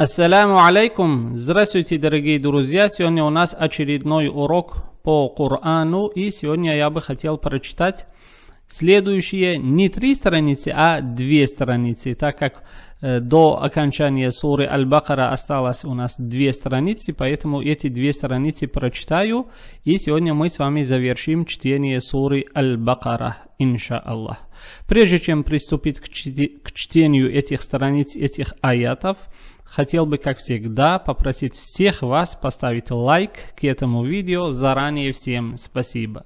Ассаляму алейкум! Здравствуйте, дорогие друзья! Сегодня у нас очередной урок по Корану, и сегодня я бы хотел прочитать следующие не три страницы, а две страницы, так как э, до окончания суры Аль-Бакара осталось у нас две страницы, поэтому эти две страницы прочитаю, и сегодня мы с вами завершим чтение суры Аль-Бакара, инша Аллах. Прежде чем приступить к, чти к чтению этих страниц, этих аятов, хотел бы, как всегда, попросить всех вас поставить лайк к этому видео. Заранее всем спасибо.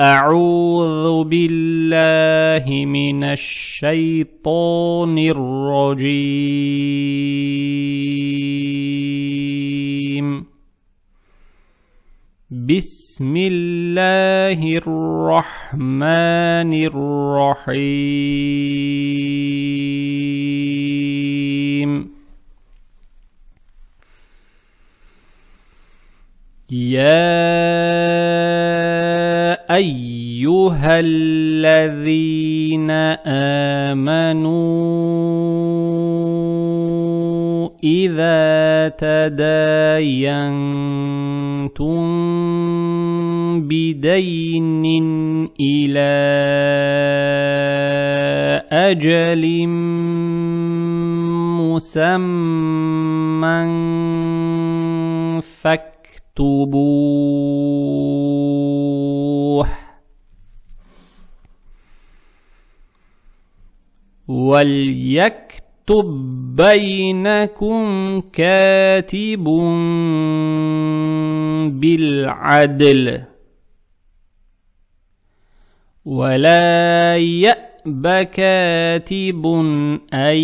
أعوذ بالله من الشيطان الرجيم بسم الله الرحمن الرحيم يا ايها الذين امنوا اذا تداينتم بدين الى اجل مسمى الطبوح وليكتب بينكم كاتب بالعدل ولا يأب كاتب أن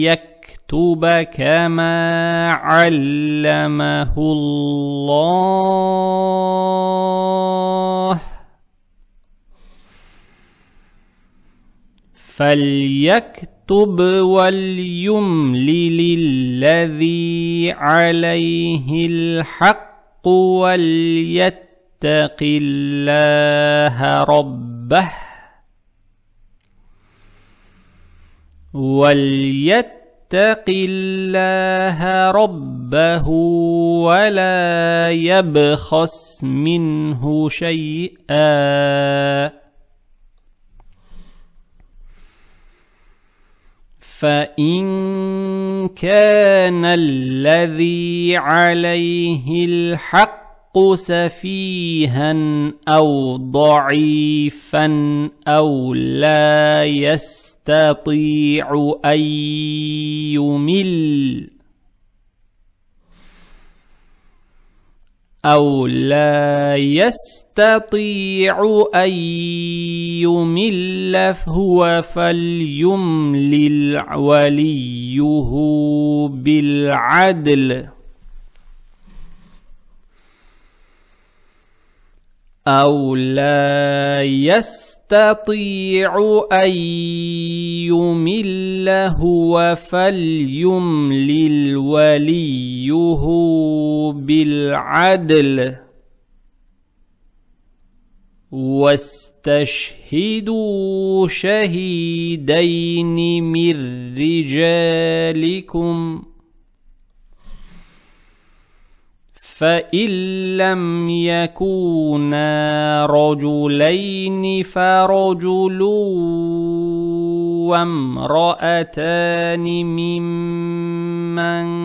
يكتب يكتب كما علمه الله فليكتب وليملل الذي عليه الحق وليتق الله ربه وليتق يتق الله ربه ولا يبخس منه شيئا فإن كان الذي عليه الحق سفيها او ضعيفا او لا يستطيع ان يمل أو لا يستطيع أن يمل فهو فليملل وليه بالعدل أو لا يستطيع أن يمل هو فليملل وليه بالعدل واستشهدوا شهيدين من رجالكم ۖ فإن لم يكونا رجلين فرجل وامرأتان ممن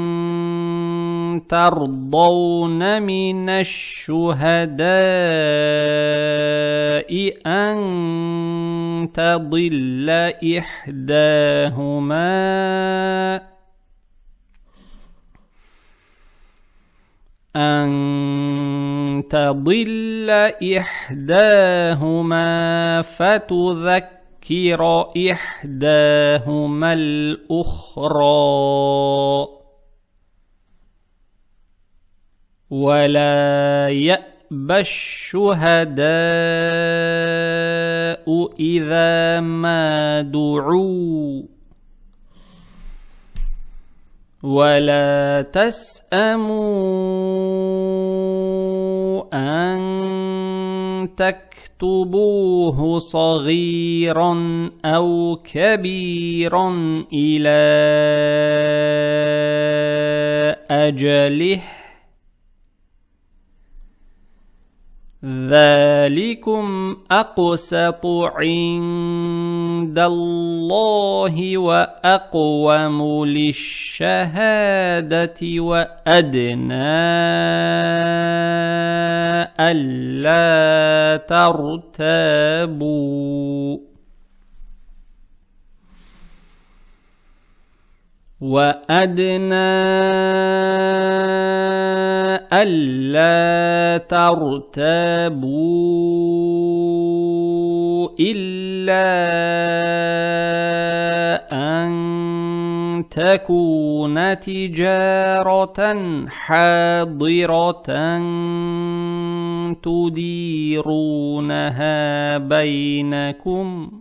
ترضون من الشهداء أن تضل إحداهما أن تضل إحداهما فتذكر إحداهما الأخرى ولا يأبى الشهداء إذا ما دعوا ولا تسأموا أن تكتبوه صغيرا أو كبيرا إلى أجله ذلكم أقسط عند الله وأقوم للشهادة وأدنى ألا ترتابوا وأدنى ألا ترتابوا إلا أن تكون تجارة حاضرة تديرونها بينكم ۖ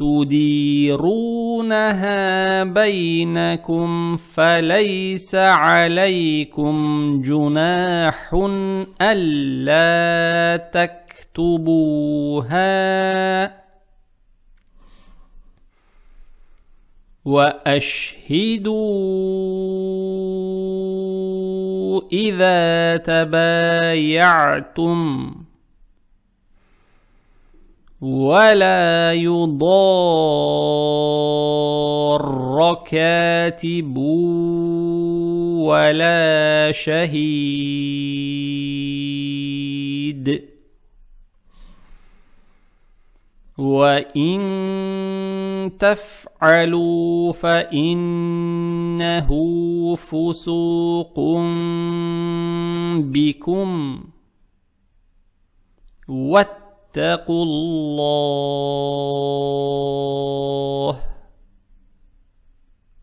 تديرونها بينكم فليس عليكم جناح ألا تكتبوها وأشهدوا إذا تبايعتم ولا يضار كاتب ولا شهيد وان تفعلوا فانه فسوق بكم وات واتقوا الله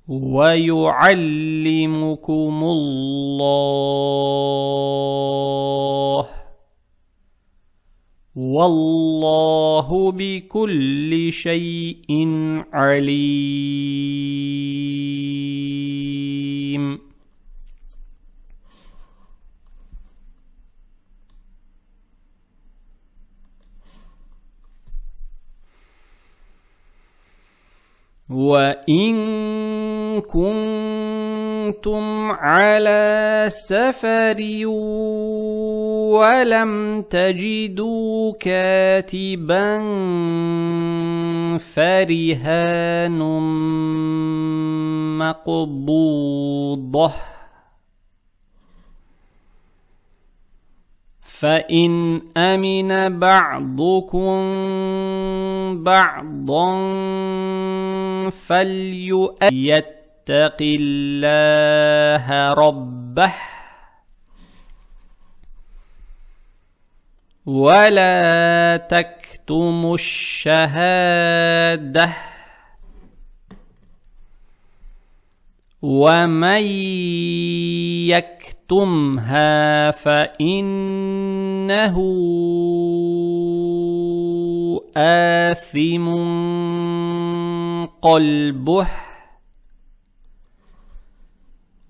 ويعلمكم الله والله بكل شيء عليم وإن كنتم على سفر ولم تجدوا كاتبا فرهان مقبوضه فإن أمن بعضكم بعضا فليتق الله ربه ولا تكتموا الشهاده ومن يكتم فأخذتمها فإنه آثم قلبه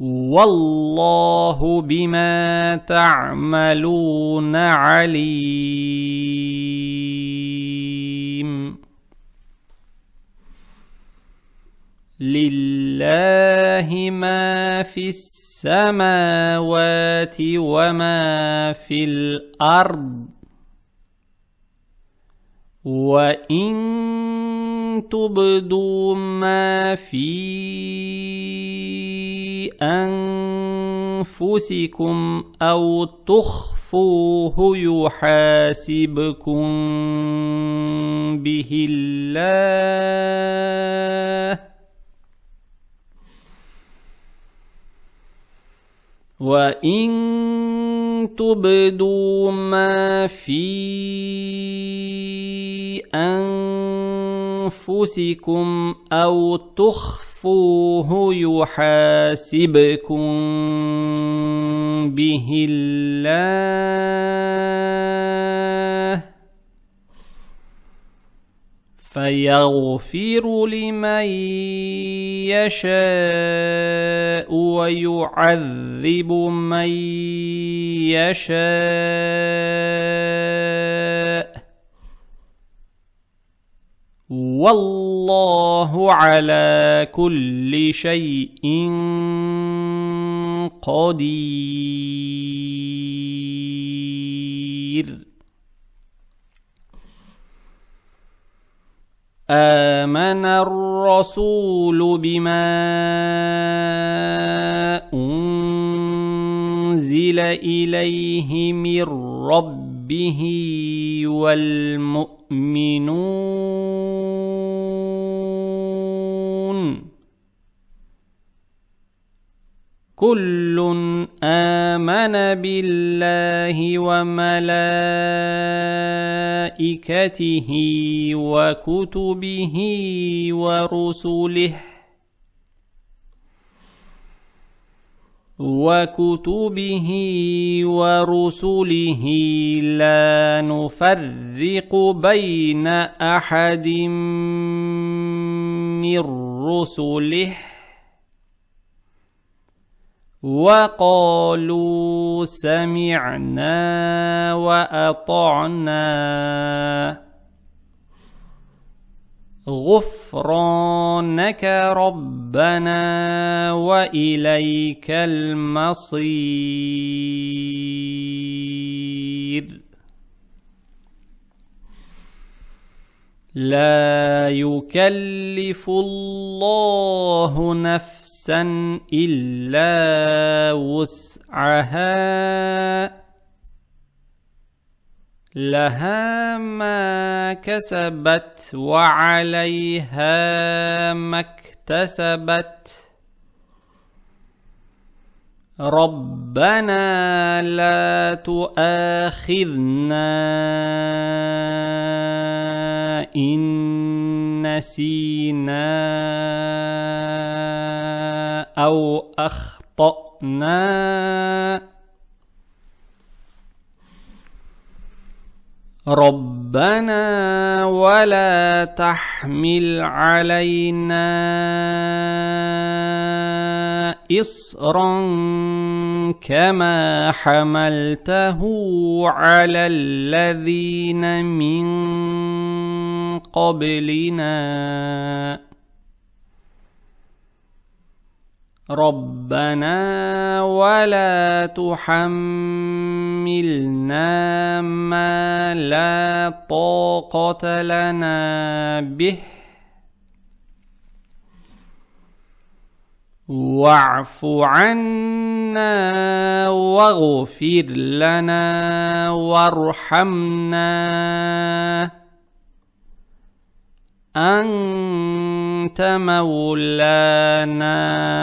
والله بما تعملون عليم لله ما في السماء السماوات وما في الأرض وإن تبدوا ما في أنفسكم أو تخفوه يحاسبكم به الله وإن تبدوا ما في أنفسكم أو تخفوه يحاسبكم به الله فيغفر لمن يشاء ويعذب من يشاء والله على كل شيء قدير آمن الرسول بما أنزل إليه من ربه والمؤمنون كل امن بالله وملائكته وكتبه ورسله وكتبه ورسله لا نفرق بين احد من رسله وقالوا سمعنا واطعنا غفرانك ربنا واليك المصير لا يكلف الله نفسا الا وسعها لها ما كسبت وعليها ما اكتسبت ربنا لا تؤاخذنا إن نسينا أو أخطأنا ربنا ولا تحمل علينا اصرا كما حملته على الذين من قبلنا ربنا ولا تحملنا ما لا طاقة لنا به واعف عنا واغفر لنا وارحمنا أنت مولانا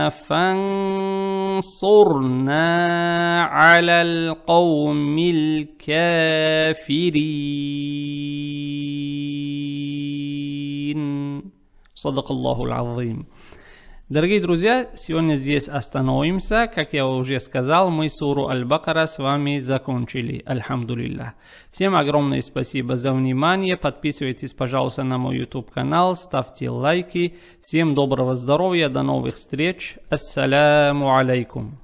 فانصرنا على القوم الكافرين صدق الله العظيم Дорогие друзья, сегодня здесь остановимся. Как я уже сказал, мы суру Аль-Бакара с вами закончили. Альхамдулилля. Всем огромное спасибо за внимание. Подписывайтесь, пожалуйста, на мой YouTube канал, ставьте лайки. Всем доброго здоровья, до новых встреч. Ассаляму алейкум.